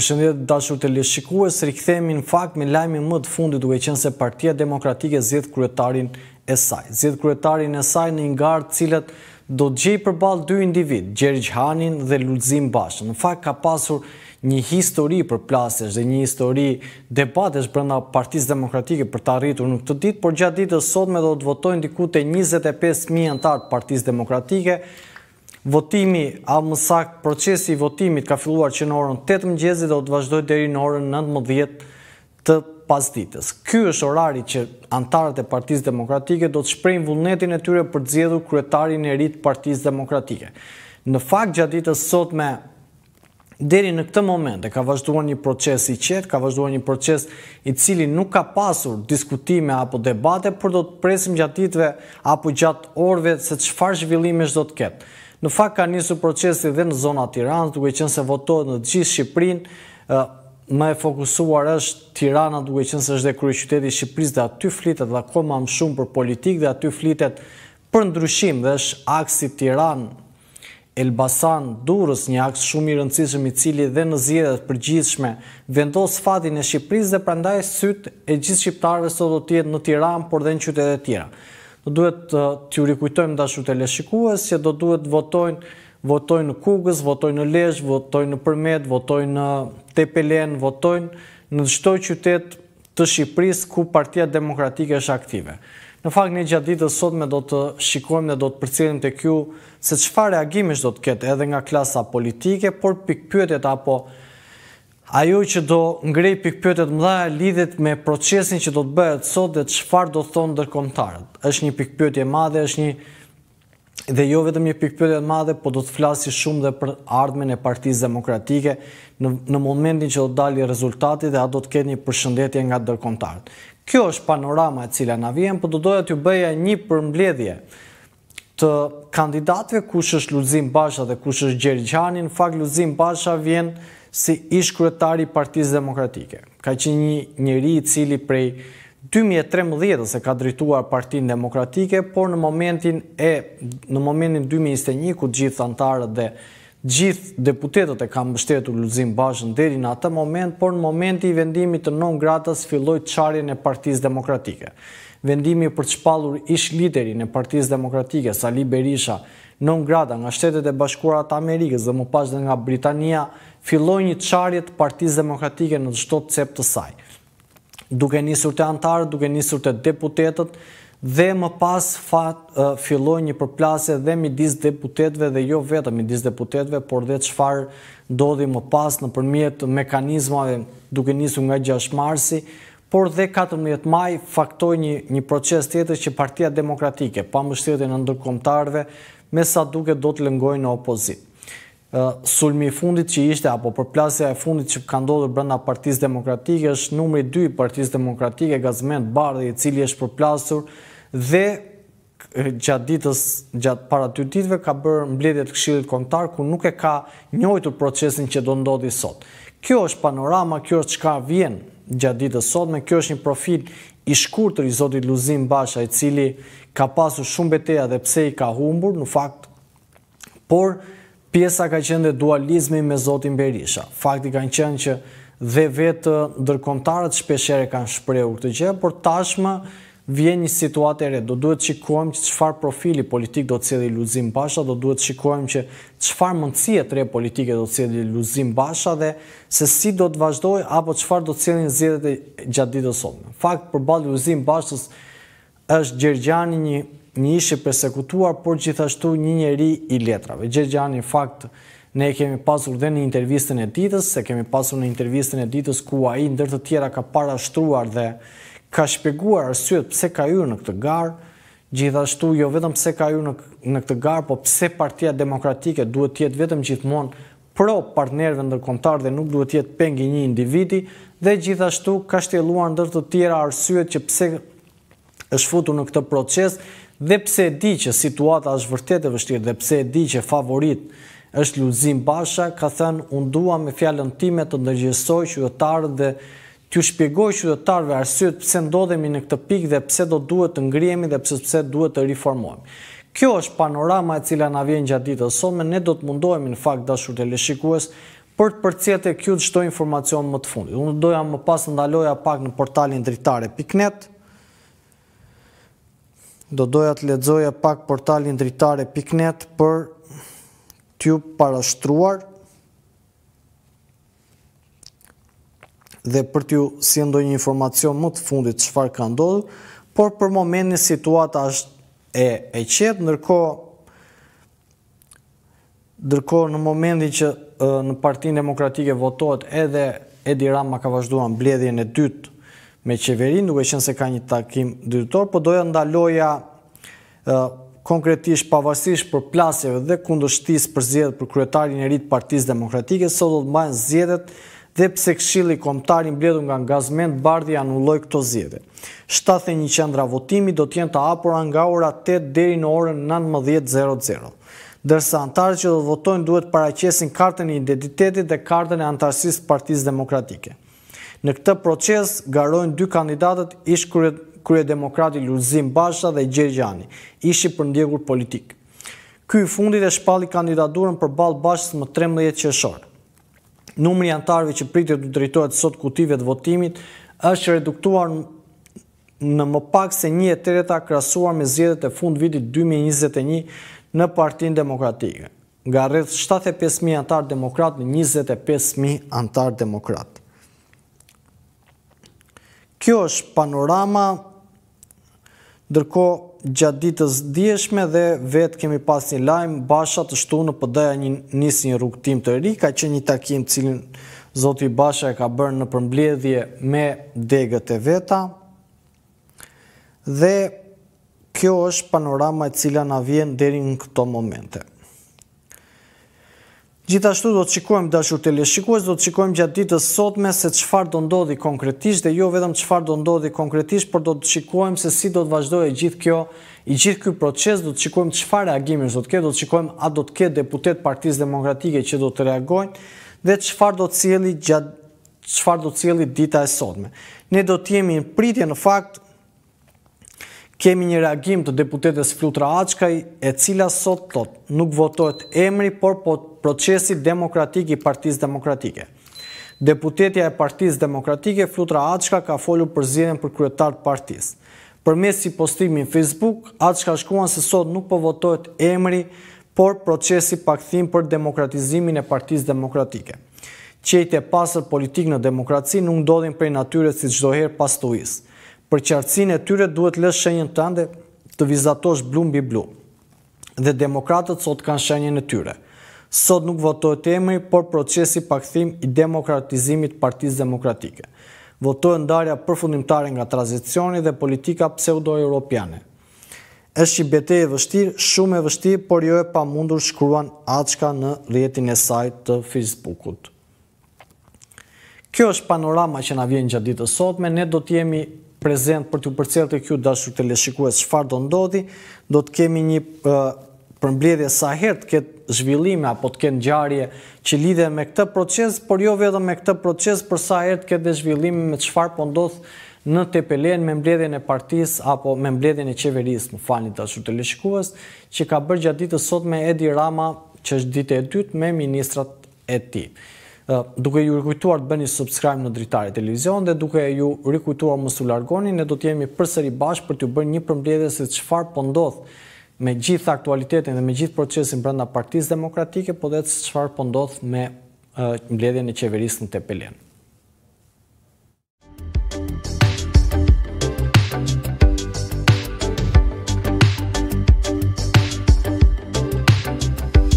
Përshëndet dashur të leshikue, së rikëthemi në fakt me lajmi më të fundi duke qenë se partia demokratike zhjetë kryetarin e saj. Zhjetë kryetarin e saj në ingartë cilët do të gjejë për balë dy individ, Gjergj Hanin dhe Lulzim Bashë. Në fakt ka pasur një histori për plasesh dhe një histori debatesh për nga partiz demokratike për të arritur nuk të dit, por gjatë ditë sot me do të votojnë dikute 25.000 antarë partiz demokratike, Votimi, a mësak, procesi i votimit ka filluar që në orën 8 mëgjezi dhe o të vazhdoj deri në orën 19 të pas ditës. Ky është orari që antarët e partiz demokratike do të shprejnë vullnetin e tyre për të zjedhu kryetarin e rritë partiz demokratike. Në fakt gjatë ditës sot me Deri në këtë moment e ka vazhduar një proces i qetë, ka vazhduar një proces i cili nuk ka pasur diskutime apo debate, për do të presim gjatë ditve apo gjatë orve se që farë zhvillime shdo të ketë në fakt ka njësu procesi dhe në zona Tiranë, duke qënë se votohet në gjithë Shqiprinë, me e fokusuar është Tirana, duke qënë se është dhe kërë qyteti Shqipris dhe aty flitet dhe ako ma më shumë për politik dhe aty flitet për ndryshim dhe është aksi Tiranë, Elbasan, Durës, një aksë shumë i rëndësishëm i cili dhe në zjedhet për gjithshme vendosë fatin e Shqipëris dhe prandaj sëtë e gjithë Shqiptarëve së do tjetë në Tiran, por dhe në qytetet tjera do duhet të uh, t'ju rikujtojmë dashur të leshikues që do duhet votojnë votojnë në Kugës, votojnë në Lezhë, votojnë në Përmet, votojnë në Tepelen, votojnë në çdo qytet të Shqipërisë ku Partia Demokratike është aktive. Në fakt ne gjatë ditës sot me do të shikojmë dhe do të përcjellim te ju se çfarë reagimesh do të ketë edhe nga klasa politike, por pikpyetjet apo Ajo që do ngrej pikpjotet më dha lidhet me procesin që do të bëhet sot dhe qëfar do thonë dërkomtarët. është një pikpjotje madhe, është një dhe jo vetëm një pikpjotje madhe, po do të flasi shumë dhe për ardhmen e partiz demokratike në, momentin që do të dali rezultati dhe a do të ketë një përshëndetje nga dërkomtarët. Kjo është panorama e cila na vjen, po do doja t'ju bëja një përmbledhje të kandidatëve kush është Luzim Basha dhe kush është Gjergjani, në fakt Luzim Basha vjen si ish kryetari Partisë Demokratike. Ka qenë një njeri i cili prej 2013 se ka drejtuar Partinë Demokratike, por në momentin e në momentin 2021 ku gjithë antarët dhe gjithë deputetët e kam bështetur Luzim Bashën deri në atë moment, por në momenti i vendimit të non gratës filloj të qarjen e partiz demokratike. Vendimi për të shpalur ish liderin e partiz demokratike, Sali Berisha, non grata nga shtetet e bashkurat Amerikës dhe më pas dhe nga Britania, filloj një qarjet partiz demokratike në gjithdo të cep të saj. Duke njësur të antarë, duke njësur të deputetet, dhe më pas filloj një përplasje dhe midis deputetve dhe jo vetë midis deputetve, por dhe qëfar dodi më pas në përmjet mekanizmave duke njësur nga 6 marsi, por dhe 14 maj faktoj një proces tjetës që partia demokratike, pa më shtetin në ndërkomtarve, me sa duke do të lëngojnë në opozit. Sulmi fundit që ishte, apo përplasja e fundit që ka ndodhë brenda partiz demokratike, është numri 2 partiz demokratike, gazment bardhe i cili është përplasur dhe gjatë ditës, gjatë para ty ditve, ka bërë mbledjet këshillit kontar, ku nuk e ka njojtu procesin që do ndodhi sot. Kjo është panorama, kjo është qka vjen gjatë ditës sot, me kjo është një profil i shkurtër i Zotit Luzim Basha, i cili ka pasu shumë beteja dhe pse i ka humbur, në fakt, por pjesa ka qenë dhe dualizmi me Zotin Berisha. Fakti ka në qenë që dhe vetë dërkomtarët shpeshere kanë shprehur të gjë, por tashma, vjen një situatë e re, do duhet shikojmë që çfarë profili politik do të sjellë Luzim Basha, do duhet shikojmë që çfarë mundësie të re politike do të sjellë Luzim Basha dhe se si do të vazhdojë apo çfarë do të sjellin zgjedhjet gjatë ditës së sotme. Fakt balë Luzim Bashës është Gjergjani një një ishi persekutuar, por gjithashtu një njeri i letrave. Gjergjani në fakt ne kemi pasur dhe në intervistën e ditës, se kemi pasur në intervistën e ditës ku ai ndër të tjera ka parashtruar dhe ka shpjeguar arsyet pse ka hyrë në këtë garë, gjithashtu jo vetëm pse ka hyrë në këtë garë, po pse Partia Demokratike duhet të jetë vetëm gjithmonë pro partnerëve ndërkombëtar dhe nuk duhet të jetë peng i një individi dhe gjithashtu ka shtjelluar ndër të tjera arsyet që pse është futur në këtë proces dhe pse e di që situata është vërtet e vështirë dhe pse e di që favorit është Luzim Basha, ka thënë unë dua me fjalën time të ndërgjësoj qytetarët dhe t'ju shpjegoj qytetarve arsyet pse ndodhemi në këtë pikë dhe pse do duhet të ngrihemi dhe pse pse duhet të riformohemi. Kjo është panorama e cila na vjen gjatë ditës sonë, ne do të mundohemi në fakt dashur të leshikues për të përcjellë tek çdo informacion më të fundit. Unë doja më pas të ndaloja pak në portalin dritare.net. Do doja të lexoja pak portalin dritare.net për t'ju parashtruar dhe për t'ju si ndoj një informacion më të fundit qëfar ka ndodhë, por për moment një situata është e, e qetë, nërko, nërko në momentin që në partin demokratike votohet edhe Edi Rama ka vazhduan bledhjen e dytë me qeverin, duke qënë se ka një takim dytëtor, po doja ndaloja konkretisht pavarësisht për plasjeve dhe kundështis për zjedhë për kryetarin e rritë partiz demokratike, sot do të bajnë zjedhët dhe pse këshili komtari mbledu nga ngazment bardhi anulloj këto zjedhe. 71 qendra votimi do tjenë të apura nga ora 8 deri në orën 19.00. Dërsa antarët që do të votojnë duhet paraqesin kartën e identitetit dhe kartën e antarësis partiz demokratike. Në këtë proces, garojnë dy kandidatët ish kërë demokrati Lurzim Basha dhe Gjergjani, ishi për ndjegur politik. Ky fundit e shpalli kandidaturën për balë bashës më 13 qëshorë numri antarëve që pritet të drejtohet sot kutive të votimit është reduktuar në më pak se një e tereta krasuar me zjedet e fund vitit 2021 në partin demokratike. Nga rrëth 75.000 antarë demokrat në 25.000 antarë demokrat. Kjo është panorama ndërko gjatë ditës djeshme dhe vetë kemi pas një lajmë, Basha të shtu në pëdaja një njësë një rukëtim të ri, ka që një takim cilin Zotë i Basha e ka bërë në përmbledhje me degët e veta, dhe kjo është panorama e cila në vjenë deri në këto momente. Gjithashtu do të shikojmë dashur të leshikues, do të shikojmë gjatë ditës sotme se qëfar do ndodhi konkretisht dhe jo vetëm qëfar do ndodhi konkretisht, por do të shikojmë se si do të vazhdoj e gjithë kjo i gjithë kjo proces, do të shikojmë qëfar reagimin do të ke, do të shikojmë a do të ke deputet partiz demokratike që do të reagojnë dhe qëfar do të cili gjatë qëfar do të cili dita e sotme. Ne do të jemi në pritje në fakt Kemi një reagim të deputetes Flutra Açkaj, e cila sot tot nuk votohet emri, por po procesi demokratik i partiz demokratike. Deputetja e partiz demokratike Flutra Açka ka folu për zjedhen për kryetar partiz. Për mes si postimin Facebook, Açka shkuan se sot nuk po votohet emri, por procesi pakthim për demokratizimin e partiz demokratike. Qejtë e pasër politik në demokraci nuk dodin për natyre si gjdoherë pastuisë për qartësin e tyre duhet lësh shenjën tënde të vizatosh blu mbi blu. Dhe demokratët sot kanë shenjën e tyre. Sot nuk votohet emri, por procesi thim i demokratizimit partiz demokratike. Votohet ndarja përfundimtare nga tranzicioni dhe politika pseudo-europiane. Eshtë që e vështirë, shumë e vështirë, por jo e pa mundur shkruan atëshka në rjetin e sajt të Facebookut. Kjo është panorama që na vjen gjatë ditës sotme, ne do të jemi prezent për të përcjelë të kjo, dashur të leshikues shfar do ndodhi, do të kemi një përmbledhje sa herë të këtë zhvillime apo të këtë gjarje që lidhe me këtë proces, por jo vedhe me këtë proces për sa herë të këtë dhe zhvillime me shfar po ndodh në TPL-en me mbledhjen e partis apo me mbledhjen e qeveris më falni dashur të leshikues që ka bërgja ditë sot me Edi Rama që është ditë e dytë me ministrat e ti duke ju rikujtuar të bëni subscribe në dritare televizion dhe duke ju rikujtuar mësu largoni, ne do t'jemi përsëri bashkë për t'ju bërë një përmbledhe se qëfar pëndodh po me gjithë aktualitetin dhe me gjithë procesin brenda partiz demokratike, po dhe të qëfar pëndodh po me mbledhjen në qeverisë në Tepelenë.